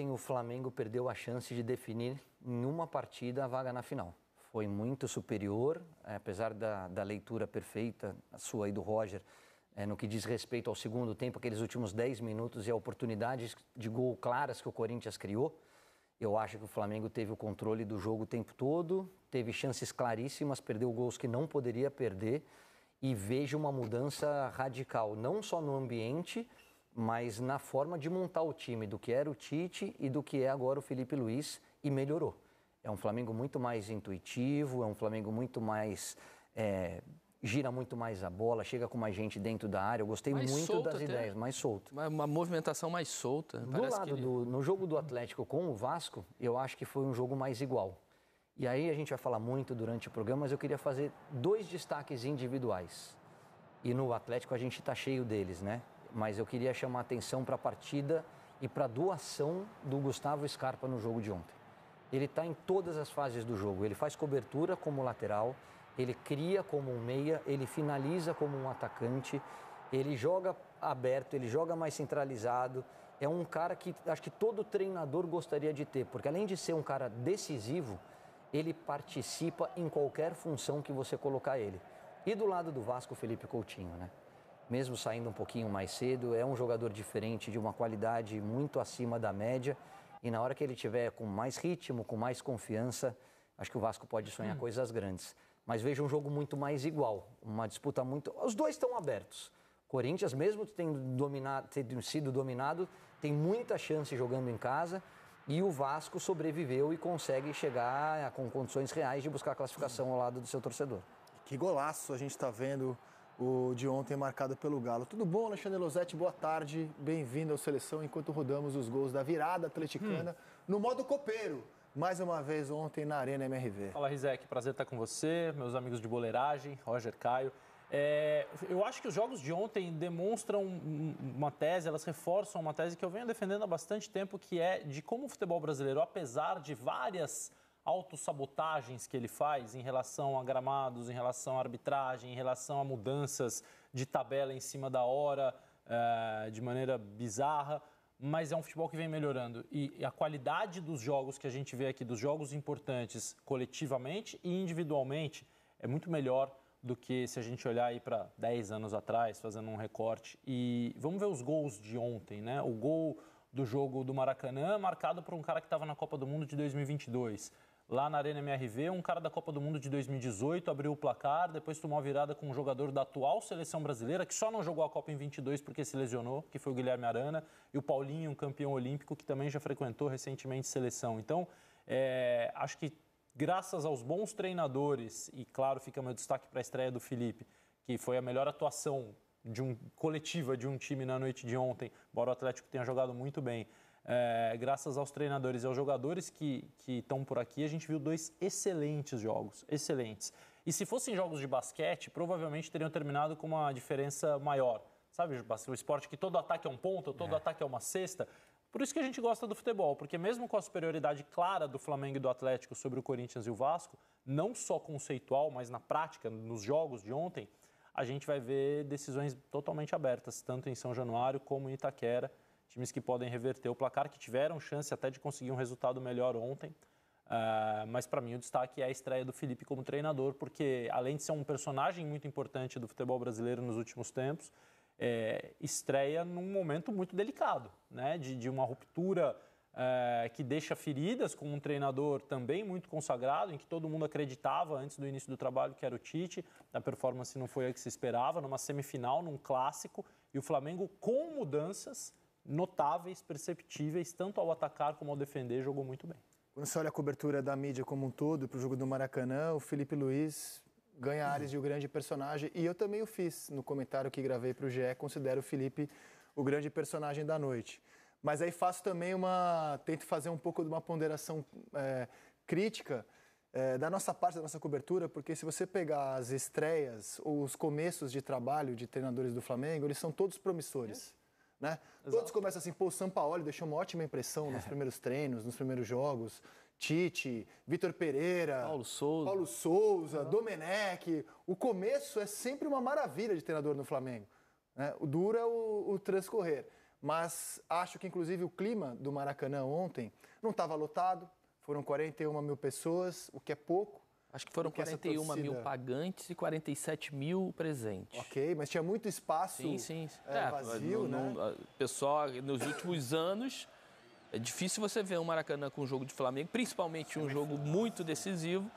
Ontem o Flamengo perdeu a chance de definir em uma partida a vaga na final. Foi muito superior, é, apesar da, da leitura perfeita sua e do Roger, é, no que diz respeito ao segundo tempo, aqueles últimos 10 minutos e a oportunidades de gol claras que o Corinthians criou. Eu acho que o Flamengo teve o controle do jogo o tempo todo, teve chances claríssimas, perdeu gols que não poderia perder e vejo uma mudança radical, não só no ambiente, mas na forma de montar o time, do que era o Tite e do que é agora o Felipe Luiz, e melhorou. É um Flamengo muito mais intuitivo, é um Flamengo muito mais. É, gira muito mais a bola, chega com mais gente dentro da área. Eu gostei mais muito das até. ideias, mais solto. Uma, uma movimentação mais solta. Né? Do lado, ele... do, no jogo do Atlético com o Vasco, eu acho que foi um jogo mais igual. E aí a gente vai falar muito durante o programa, mas eu queria fazer dois destaques individuais. E no Atlético a gente está cheio deles, né? mas eu queria chamar atenção para a partida e para a doação do Gustavo Scarpa no jogo de ontem. Ele está em todas as fases do jogo. Ele faz cobertura como lateral, ele cria como um meia, ele finaliza como um atacante, ele joga aberto, ele joga mais centralizado. É um cara que acho que todo treinador gostaria de ter, porque além de ser um cara decisivo, ele participa em qualquer função que você colocar ele. E do lado do Vasco, Felipe Coutinho, né? mesmo saindo um pouquinho mais cedo, é um jogador diferente, de uma qualidade muito acima da média. E na hora que ele tiver com mais ritmo, com mais confiança, acho que o Vasco pode sonhar hum. coisas grandes. Mas vejo um jogo muito mais igual, uma disputa muito. Os dois estão abertos. Corinthians, mesmo tendo, dominado, tendo sido dominado, tem muita chance jogando em casa. E o Vasco sobreviveu e consegue chegar com condições reais de buscar a classificação ao lado do seu torcedor. Que golaço a gente está vendo o de ontem é marcado pelo Galo. Tudo bom, Alexandre Losetti? Boa tarde, bem-vindo ao Seleção enquanto rodamos os gols da virada atleticana hum. no modo copeiro. Mais uma vez ontem na Arena MRV. Fala, Rizek, prazer estar com você, meus amigos de boleiragem, Roger Caio. É, eu acho que os jogos de ontem demonstram uma tese, elas reforçam uma tese que eu venho defendendo há bastante tempo, que é de como o futebol brasileiro, apesar de várias autossabotagens que ele faz em relação a gramados, em relação à arbitragem, em relação a mudanças de tabela em cima da hora, eh, de maneira bizarra. Mas é um futebol que vem melhorando. E a qualidade dos jogos que a gente vê aqui, dos jogos importantes coletivamente e individualmente, é muito melhor do que se a gente olhar aí para 10 anos atrás, fazendo um recorte. E vamos ver os gols de ontem, né? O gol do jogo do Maracanã, marcado por um cara que estava na Copa do Mundo de 2022 lá na Arena MRV. Um cara da Copa do Mundo de 2018 abriu o placar, depois tomou a virada com um jogador da atual seleção brasileira, que só não jogou a Copa em 22 porque se lesionou, que foi o Guilherme Arana, e o Paulinho, um campeão olímpico, que também já frequentou recentemente seleção. Então, é, acho que graças aos bons treinadores, e claro, fica meu destaque para a estreia do Felipe, que foi a melhor atuação de um coletiva de um time na noite de ontem, embora o Atlético tenha jogado muito bem. É, graças aos treinadores e aos jogadores que estão por aqui, a gente viu dois excelentes jogos, excelentes. E se fossem jogos de basquete, provavelmente teriam terminado com uma diferença maior. Sabe, o esporte que todo ataque é um ponto, todo é. ataque é uma cesta. Por isso que a gente gosta do futebol, porque mesmo com a superioridade clara do Flamengo e do Atlético sobre o Corinthians e o Vasco, não só conceitual, mas na prática, nos jogos de ontem, a gente vai ver decisões totalmente abertas, tanto em São Januário como em Itaquera times que podem reverter o placar, que tiveram chance até de conseguir um resultado melhor ontem. Uh, mas para mim o destaque é a estreia do Felipe como treinador, porque além de ser um personagem muito importante do futebol brasileiro nos últimos tempos, é, estreia num momento muito delicado, né? de, de uma ruptura é, que deixa feridas com um treinador também muito consagrado, em que todo mundo acreditava antes do início do trabalho que era o Tite, a performance não foi a que se esperava, numa semifinal, num clássico, e o Flamengo com mudanças notáveis, perceptíveis, tanto ao atacar como ao defender, jogou muito bem. Quando você olha a cobertura da mídia como um todo para o jogo do Maracanã, o Felipe Luiz ganha áreas de um grande personagem. E eu também o fiz no comentário que gravei para o GE. Considero o Felipe o grande personagem da noite. Mas aí faço também uma. Tento fazer um pouco de uma ponderação é, crítica é, da nossa parte, da nossa cobertura, porque se você pegar as estreias ou os começos de trabalho de treinadores do Flamengo, eles são todos promissores. Né? Todos começam assim, pô, o Sampaoli deixou uma ótima impressão nos é. primeiros treinos, nos primeiros jogos. Tite, Vitor Pereira, Paulo Souza, Paulo Souza, Domenech. O começo é sempre uma maravilha de treinador no Flamengo. Né? O dura é o, o transcorrer. Mas acho que, inclusive, o clima do Maracanã ontem não estava lotado. Foram 41 mil pessoas, o que é pouco Acho que foram 41 é mil pagantes e 47 mil presentes. Ok, mas tinha muito espaço sim, sim. É, é, vazio, no, né? No, pessoal, nos últimos anos, é difícil você ver um Maracanã com um jogo de Flamengo, principalmente é um jogo muito decisivo,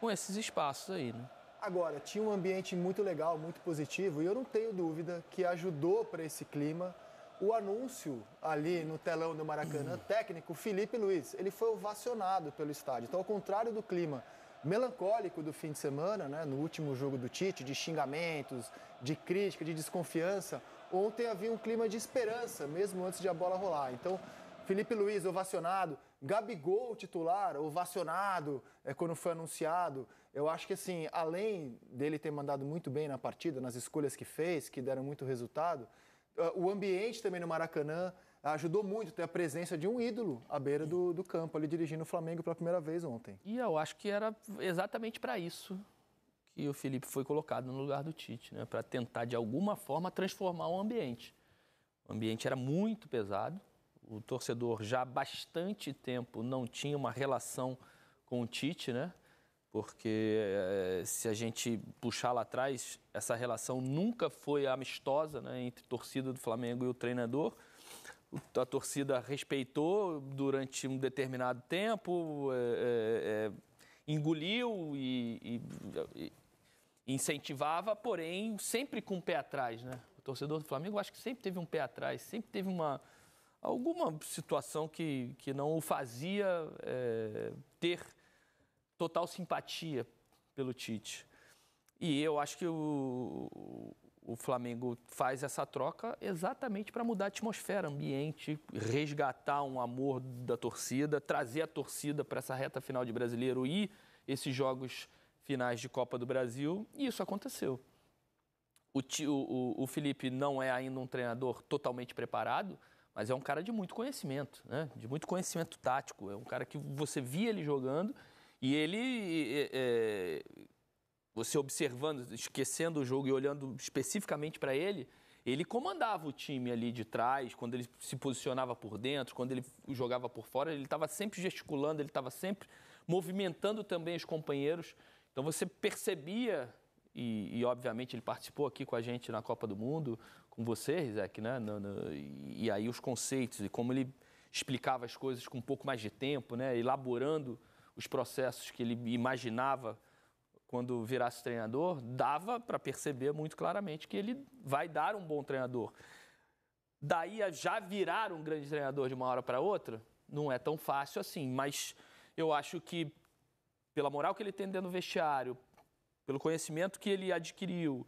com esses espaços aí, né? Agora, tinha um ambiente muito legal, muito positivo, e eu não tenho dúvida que ajudou para esse clima o anúncio ali no telão do Maracanã, técnico Felipe Luiz. Ele foi ovacionado pelo estádio. Então, ao contrário do clima melancólico do fim de semana, né? no último jogo do Tite, de xingamentos, de crítica, de desconfiança. Ontem havia um clima de esperança, mesmo antes de a bola rolar. Então, Felipe Luiz ovacionado, Gabigol titular ovacionado é, quando foi anunciado. Eu acho que assim, além dele ter mandado muito bem na partida, nas escolhas que fez, que deram muito resultado, ah, o ambiente também no Maracanã ajudou muito ter a presença de um ídolo à beira do, do campo, ali dirigindo o Flamengo pela primeira vez ontem. E eu acho que era exatamente para isso que o Felipe foi colocado no lugar do Tite, né? para tentar de alguma forma transformar o ambiente. O ambiente era muito pesado, o torcedor já há bastante tempo não tinha uma relação com o Tite, né? porque eh, se a gente puxar lá atrás, essa relação nunca foi amistosa né, entre torcida do Flamengo e o treinador a torcida respeitou durante um determinado tempo, é, é, é, engoliu e, e, e, incentivava, porém sempre com o pé atrás, né? O torcedor do Flamengo acho que sempre teve um pé atrás, sempre teve uma alguma situação que, que não o fazia é, ter total simpatia pelo Tite. E eu acho que o, o Flamengo faz essa troca exatamente para mudar a atmosfera, ambiente, resgatar um amor da torcida, trazer a torcida para essa reta final de brasileiro e esses jogos finais de Copa do Brasil, e isso aconteceu. O, tio, o, o Felipe não é ainda um treinador totalmente preparado, mas é um cara de muito conhecimento, né? de muito conhecimento tático. É um cara que você via ele jogando e ele é, é, você observando, esquecendo o jogo e olhando especificamente para ele, ele comandava o time ali de trás, quando ele se posicionava por dentro, quando ele jogava por fora, ele estava sempre gesticulando, ele estava sempre movimentando também os companheiros. Então você percebia, e, e, obviamente ele participou aqui com a gente na Copa do Mundo, com você, Rizek, né? No, no, e aí os conceitos e como ele explicava as coisas com um pouco mais de tempo, né? Elaborando os processos que ele imaginava quando virasse treinador, dava para perceber muito claramente que ele vai dar um bom treinador. Daí a já virar um grande treinador de uma hora para outra, não é tão fácil assim, mas eu acho que pela moral que ele tem dentro do vestiário, pelo conhecimento que ele adquiriu,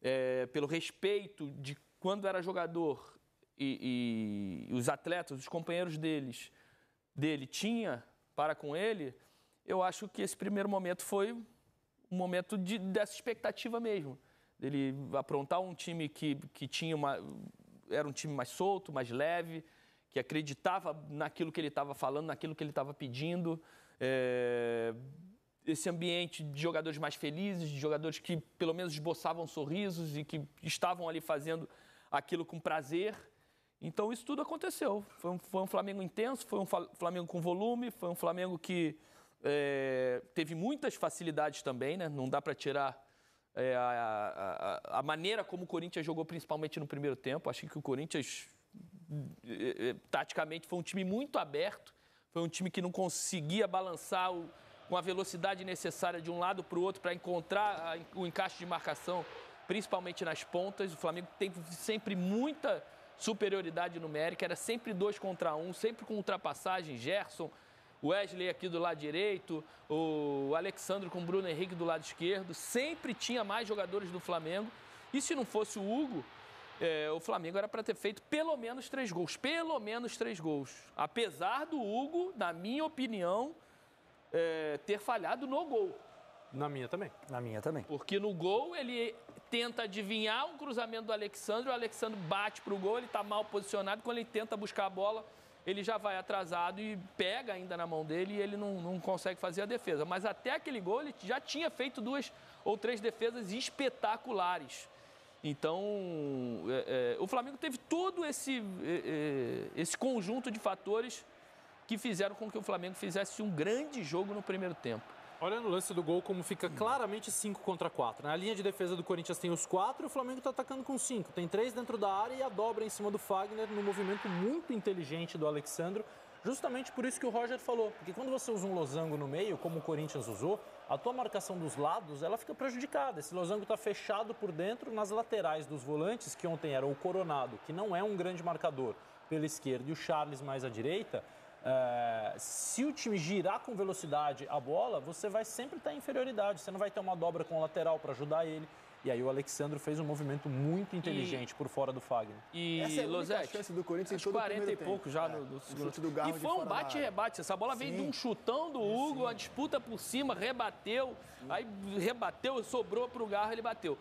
é, pelo respeito de quando era jogador e, e, os atletas, os companheiros deles, dele tinha para com ele, eu acho que esse primeiro momento foi um momento de, dessa expectativa mesmo. Ele aprontar um time que, que tinha uma. era um time mais solto, mais leve, que acreditava naquilo que ele estava falando, naquilo que ele estava pedindo. É, esse ambiente de jogadores mais felizes, de jogadores que pelo menos esboçavam sorrisos e que estavam ali fazendo aquilo com prazer. Então isso tudo aconteceu. Foi um, foi um Flamengo intenso, foi um Flamengo com volume, foi um Flamengo que é, teve muitas facilidades também, né? Não dá para tirar é, a, a, a, maneira como o Corinthians jogou, principalmente no primeiro tempo. Acho que o Corinthians, é, é, taticamente, foi um time muito aberto. Foi um time que não conseguia balançar o, com a velocidade necessária de um lado para o outro para encontrar a, o encaixe de marcação, principalmente nas pontas. O Flamengo teve sempre muita superioridade numérica, era sempre dois contra um, sempre com ultrapassagem. Gerson, o Wesley aqui do lado direito, o Alexandre com o Bruno Henrique do lado esquerdo. Sempre tinha mais jogadores do Flamengo. E se não fosse o Hugo, é, o Flamengo era para ter feito pelo menos três gols. Pelo menos três gols. Apesar do Hugo, na minha opinião, é, ter falhado no gol. Na minha também. Na minha também. Porque no gol ele tenta adivinhar um cruzamento do Alexandre, o Alexandre bate para o gol, ele está mal posicionado. Quando ele tenta buscar a bola, ele já vai atrasado e pega ainda na mão dele e ele não, não consegue fazer a defesa. Mas até aquele gol ele já tinha feito duas ou três defesas espetaculares. Então, é, é, o Flamengo teve todo esse, é, é esse conjunto de fatores que fizeram com que o Flamengo fizesse um grande jogo no primeiro tempo. Olha no lance do gol como fica claramente 5 contra 4. Na né? linha de defesa do Corinthians tem os 4 e o Flamengo está atacando com 5. Tem 3 dentro da área e a dobra em cima do Fagner no movimento muito inteligente do Alexandro. Justamente por isso que o Roger falou, porque quando você usa um losango no meio, como o Corinthians usou, a tua marcação dos lados ela fica prejudicada. Esse losango está fechado por dentro nas laterais dos volantes, que ontem eram o Coronado, que não é um grande marcador, pela esquerda e o Charles mais à direita. É, se o time girar com velocidade a bola, você vai sempre estar em inferioridade. Você não vai ter uma dobra com o lateral para ajudar ele. E aí o Alexandro fez um movimento muito inteligente e... por fora do Fagner. E Essa é a chance do Corinthians em 40 e pouco já é, no, no segundo. Chute do Garro e foi um bate e rebate. Essa bola sim. veio de um chutão do Hugo, sim. a disputa por cima, rebateu, sim. aí rebateu, sobrou para o Garro, ele bateu.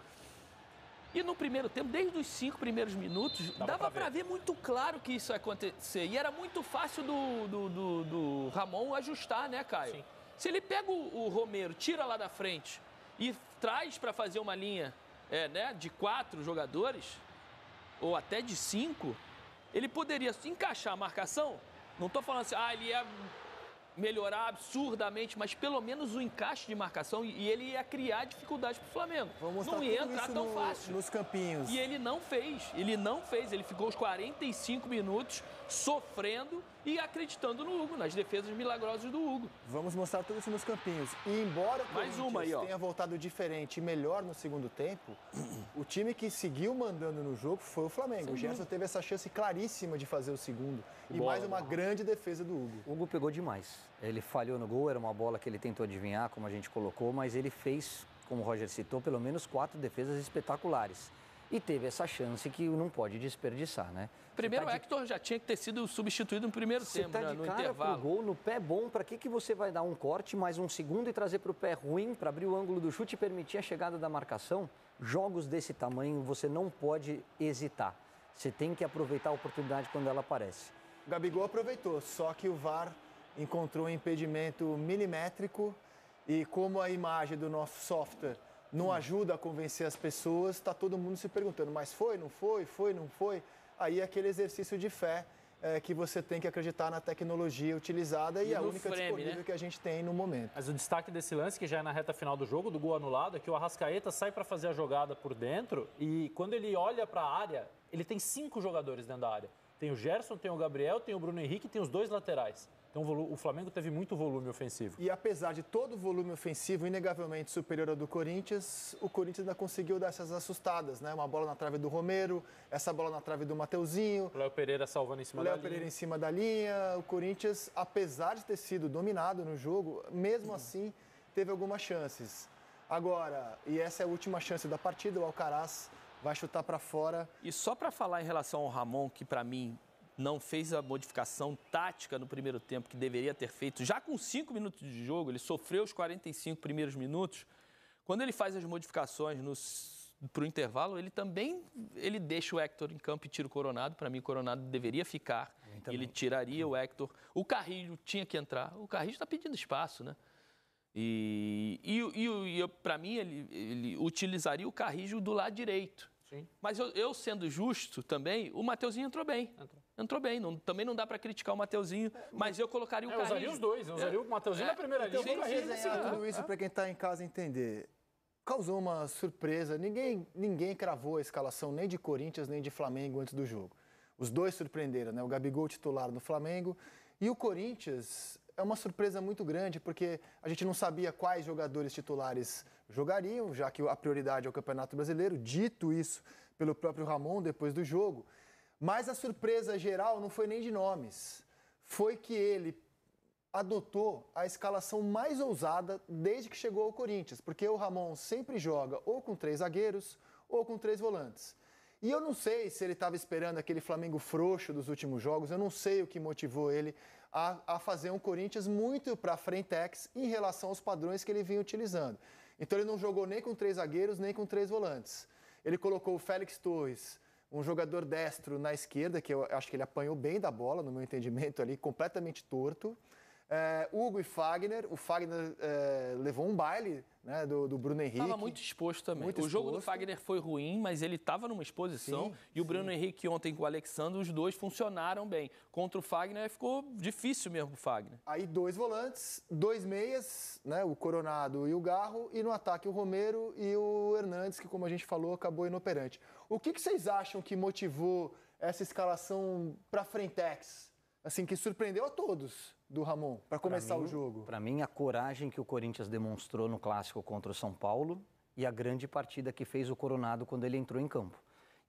E no primeiro tempo, desde os cinco primeiros minutos, dava, dava para ver. ver. muito claro que isso ia acontecer. E era muito fácil do, do, do, do Ramon ajustar, né, Caio? Sim. Se ele pega o, o Romero, tira lá da frente e traz para fazer uma linha é, né, de quatro jogadores, ou até de cinco, ele poderia encaixar a marcação. Não estou falando assim, ah, ele ia é melhorar absurdamente, mas pelo menos o encaixe de marcação e ele ia criar dificuldade para o Flamengo. Vamos não ia entrar tão no, fácil. Nos campinhos. E ele não fez, ele não fez, ele ficou os 45 minutos sofrendo e acreditando no Hugo, nas defesas milagrosas do Hugo. Vamos mostrar tudo isso nos campinhos. E embora o Mais uma aí, ó. tenha voltado diferente e melhor no segundo tempo, o time que seguiu mandando no jogo foi o Flamengo. Sim, o Gerson teve essa chance claríssima de fazer o segundo. E bola, mais uma bola. grande defesa do Hugo. O Hugo pegou demais. Ele falhou no gol, era uma bola que ele tentou adivinhar, como a gente colocou, mas ele fez, como o Roger citou, pelo menos quatro defesas espetaculares e teve essa chance que não pode desperdiçar, né? Primeiro, tá o Hector já tinha que ter sido substituído no primeiro Você tempo, tá né? de cara intervalo. Pro gol, no pé bom, para que, que você vai dar um corte, mais um segundo e trazer para o pé ruim para abrir o ângulo do chute e permitir a chegada da marcação? Jogos desse tamanho você não pode hesitar. Você tem que aproveitar a oportunidade quando ela aparece. O Gabigol aproveitou, só que o VAR encontrou um impedimento milimétrico e como a imagem do nosso software não ajuda a convencer as pessoas, está todo mundo se perguntando, mas foi, não foi, foi, não foi? Aí é aquele exercício de fé é, que você tem que acreditar na tecnologia utilizada e, e a única frame, disponível né? que a gente tem no momento. Mas o destaque desse lance, que já é na reta final do jogo, do gol anulado, é que o Arrascaeta sai para fazer a jogada por dentro e quando ele olha para a área, ele tem cinco jogadores dentro da área. Tem o Gerson, tem o Gabriel, tem o Bruno Henrique, tem os dois laterais. Então o Flamengo teve muito volume ofensivo. E apesar de todo o volume ofensivo inegavelmente superior ao do Corinthians, o Corinthians ainda conseguiu dar essas assustadas, né? Uma bola na trave do Romero, essa bola na trave do Mateuzinho. O Léo Pereira salvando em cima da linha. Léo Pereira em cima da linha. O Corinthians, apesar de ter sido dominado no jogo, mesmo uhum. assim teve algumas chances. Agora, e essa é a última chance da partida, o Alcaraz vai chutar para fora. E só para falar em relação ao Ramon, que para mim não fez a modificação tática no primeiro tempo que deveria ter feito, já com 5 minutos de jogo, ele sofreu os 45 primeiros minutos. Quando ele faz as modificações para o intervalo, ele também ele deixa o Hector em campo e tira o Coronado. Para mim, o Coronado deveria ficar. Ele tiraria o Hector. O Carrilho tinha que entrar. O Carrilho está pedindo espaço, né? E, e, e, e para mim, ele, ele utilizaria o Carrilho do lado direito Sim. Mas eu, eu, sendo justo também, o Mateuzinho entrou bem. Entrou, entrou bem. Não, também não dá para criticar o Mateuzinho, é, mas eu colocaria o é, Eu usaria os dois. Eu usaria é. o Mateuzinho é. na primeira então linha e o Carrilho na segunda. Tudo isso para quem está em casa entender. Causou uma surpresa. Ninguém, ninguém cravou a escalação nem de Corinthians nem de Flamengo antes do jogo. Os dois surpreenderam, né? O Gabigol titular no Flamengo e o Corinthians é uma surpresa muito grande, porque a gente não sabia quais jogadores titulares jogariam, já que a prioridade é o Campeonato Brasileiro, dito isso pelo próprio Ramon depois do jogo. Mas a surpresa geral não foi nem de nomes, foi que ele adotou a escalação mais ousada desde que chegou ao Corinthians, porque o Ramon sempre joga ou com três zagueiros ou com três volantes. E eu não sei se ele estava esperando aquele Flamengo frouxo dos últimos jogos, eu não sei o que motivou ele a, a fazer um Corinthians muito para frente em relação aos padrões que ele vinha utilizando. Então ele não jogou nem com três zagueiros, nem com três volantes. Ele colocou o Félix Torres, um jogador destro na esquerda, que eu acho que ele apanhou bem da bola, no meu entendimento ali, completamente torto. É, Hugo e Fagner, o Fagner é, levou um baile né, do, do, Bruno Henrique. Estava muito exposto também. Muito o exposto. jogo do Fagner foi ruim, mas ele estava numa exposição. Sim, e o sim. Bruno Henrique ontem com o Alexandre, os dois funcionaram bem. Contra o Fagner ficou difícil mesmo o Fagner. Aí dois volantes, dois meias, né, o Coronado e o Garro, e no ataque o Romero e o Hernandes, que como a gente falou, acabou inoperante. O que, que vocês acham que motivou essa escalação para a Frentex? Assim, que surpreendeu a todos do Ramon para começar pra mim, o jogo? Para mim, a coragem que o Corinthians demonstrou no clássico contra o São Paulo e a grande partida que fez o Coronado quando ele entrou em campo.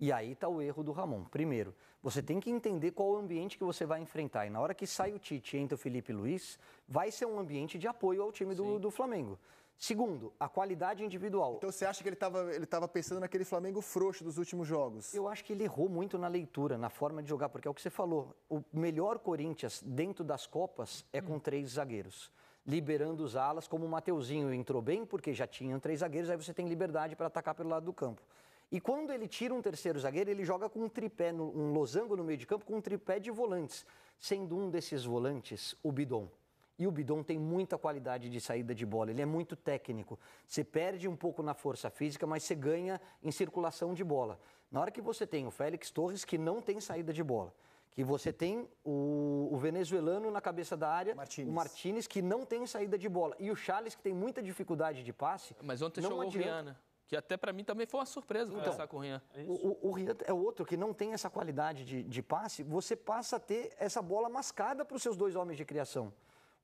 E aí está o erro do Ramon. Primeiro, você tem que entender qual o ambiente que você vai enfrentar. E na hora que sai o Tite e entra o Felipe Luiz, vai ser um ambiente de apoio ao time do, do Flamengo. Segundo, a qualidade individual. Então você acha que ele estava ele tava pensando naquele Flamengo frouxo dos últimos jogos? Eu acho que ele errou muito na leitura, na forma de jogar, porque é o que você falou. O melhor Corinthians dentro das Copas é com hum. três zagueiros liberando os alas, como o Mateuzinho entrou bem, porque já tinham três zagueiros, aí você tem liberdade para atacar pelo lado do campo. E quando ele tira um terceiro zagueiro, ele joga com um tripé, um losango no meio de campo, com um tripé de volantes, sendo um desses volantes o Bidon. E o Bidon tem muita qualidade de saída de bola, ele é muito técnico. Você perde um pouco na força física, mas você ganha em circulação de bola. Na hora que você tem o Félix Torres, que não tem saída de bola, que você tem o, o venezuelano na cabeça da área, o Martinez, que não tem saída de bola, e o Charles, que tem muita dificuldade de passe. Mas ontem não chegou adianta. o Rihanna. Né? Que até para mim também foi uma surpresa então, conversar com o Rian. É o, o, Rian é outro que não tem essa qualidade de, de passe. Você passa a ter essa bola mascada para os seus dois homens de criação.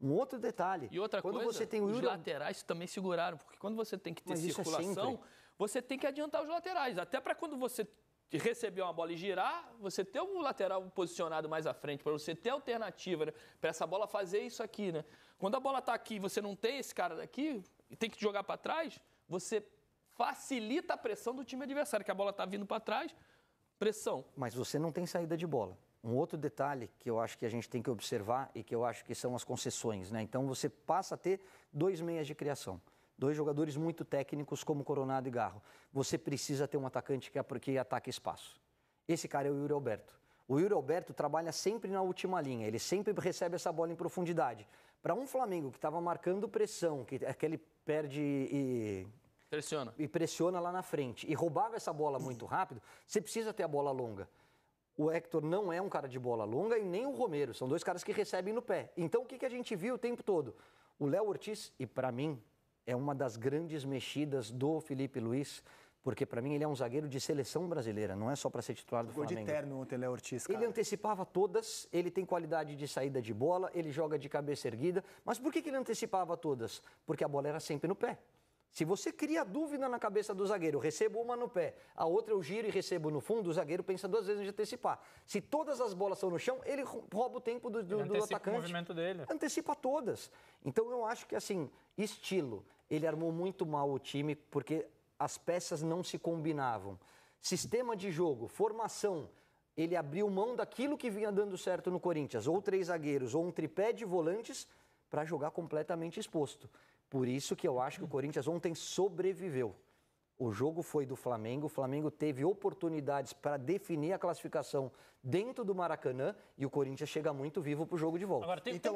Um outro detalhe. E outra quando coisa, você tem o Yuri... os laterais também seguraram, porque quando você tem que ter Mas é circulação, é você tem que adiantar os laterais. Até para quando você receber uma bola e girar, você ter o um lateral posicionado mais à frente, para você ter alternativa, né? para essa bola fazer isso aqui. Né? Quando a bola está aqui e você não tem esse cara daqui, e tem que jogar para trás, você facilita a pressão do time adversário, que a bola está vindo para trás, pressão. Mas você não tem saída de bola. Um outro detalhe que eu acho que a gente tem que observar e que eu acho que são as concessões, né? Então você passa a ter dois meias de criação. Dois jogadores muito técnicos como Coronado e Garro. Você precisa ter um atacante que, porque ataque espaço. Esse cara é o Yuri Alberto. O Yuri Alberto trabalha sempre na última linha, ele sempre recebe essa bola em profundidade. Para um Flamengo que estava marcando pressão, que aquele é, perde e pressiona. e pressiona lá na frente e roubava essa bola muito rápido, você precisa ter a bola longa o Hector não é um cara de bola longa e nem o Romero. São dois caras que recebem no pé. Então, o que, que a gente viu o tempo todo? O Léo Ortiz, e para mim, é uma das grandes mexidas do Felipe Luiz, porque para mim ele é um zagueiro de seleção brasileira, não é só para ser titular do Gol Flamengo. de terno ontem, Léo Ortiz, cara. Ele antecipava todas, ele tem qualidade de saída de bola, ele joga de cabeça erguida. Mas por que, que ele antecipava todas? Porque a bola era sempre no pé. Se você cria dúvida na cabeça do zagueiro, recebo uma no pé, a outra eu giro e recebo no fundo, o zagueiro pensa duas vezes em antecipar. Se todas as bolas são no chão, ele rouba o tempo do, do, do atacante. O movimento dele. Antecipa todas. Então eu acho que assim, estilo, ele armou muito mal o time porque as peças não se combinavam. Sistema de jogo, formação, ele abriu mão daquilo que vinha dando certo no Corinthians, ou três zagueiros, ou um tripé de volantes para jogar completamente exposto. Por isso que eu acho que o Corinthians ontem sobreviveu. O jogo foi do Flamengo, o Flamengo teve oportunidades para definir a classificação dentro do Maracanã e o Corinthians chega muito vivo para o jogo de volta. Agora, tem, então,